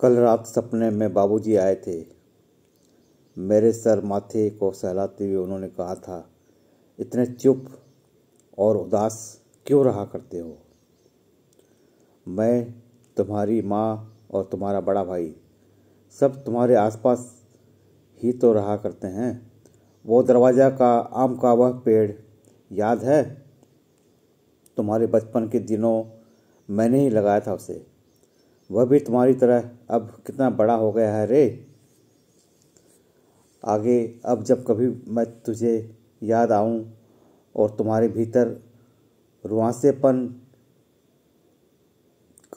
कल रात सपने में बाबूजी आए थे मेरे सर माथे को सहलाते हुए उन्होंने कहा था इतने चुप और उदास क्यों रहा करते हो मैं तुम्हारी माँ और तुम्हारा बड़ा भाई सब तुम्हारे आसपास ही तो रहा करते हैं वो दरवाज़ा का आम का वह पेड़ याद है तुम्हारे बचपन के दिनों मैंने ही लगाया था उसे वह भी तुम्हारी तरह अब कितना बड़ा हो गया है रे आगे अब जब कभी मैं तुझे याद आऊं और तुम्हारे भीतर रुआसेपन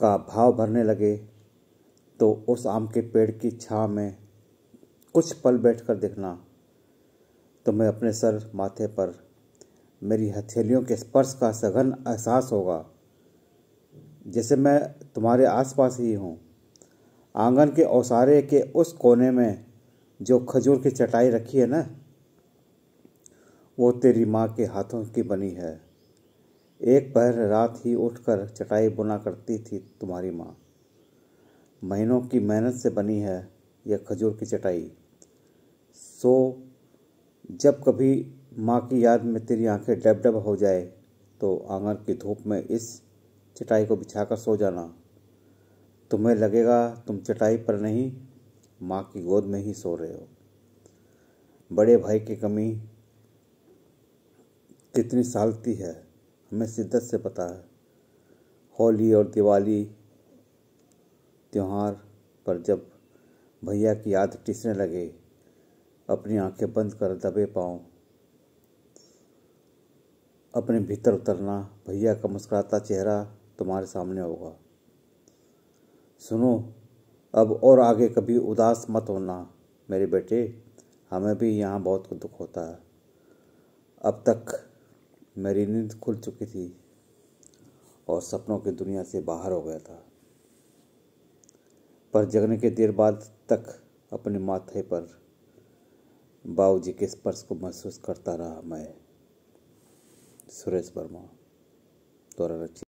का भाव भरने लगे तो उस आम के पेड़ की छाँ में कुछ पल बैठकर देखना तुम्हें अपने सर माथे पर मेरी हथेलियों के स्पर्श का सघन एहसास होगा जैसे मैं तुम्हारे आसपास ही हूँ आंगन के ओसारे के उस कोने में जो खजूर की चटाई रखी है ना वो तेरी माँ के हाथों की बनी है एक पहर रात ही उठकर चटाई बुना करती थी तुम्हारी माँ महीनों की मेहनत से बनी है यह खजूर की चटाई सो जब कभी माँ की याद में तेरी आंखें डब डब हो जाए तो आंगन की धूप में इस चटाई को बिछाकर सो जाना तुम्हें लगेगा तुम चटाई पर नहीं माँ की गोद में ही सो रहे हो बड़े भाई की कमी कितनी सालती है हमें शिद्दत से पता है होली और दिवाली त्यौहार पर जब भैया की याद टिसने लगे अपनी आंखें बंद कर दबे पाऊँ अपने भीतर उतरना भैया का मुस्कुराता चेहरा तुम्हारे सामने होगा सुनो अब और आगे कभी उदास मत होना मेरे बेटे हमें भी यहाँ बहुत दुख होता है अब तक मेरी नींद खुल चुकी थी और सपनों की दुनिया से बाहर हो गया था पर जगने के देर बाद तक अपने माथे पर बाबूजी के स्पर्श को महसूस करता रहा मैं सुरेश वर्मा द्वारा रचित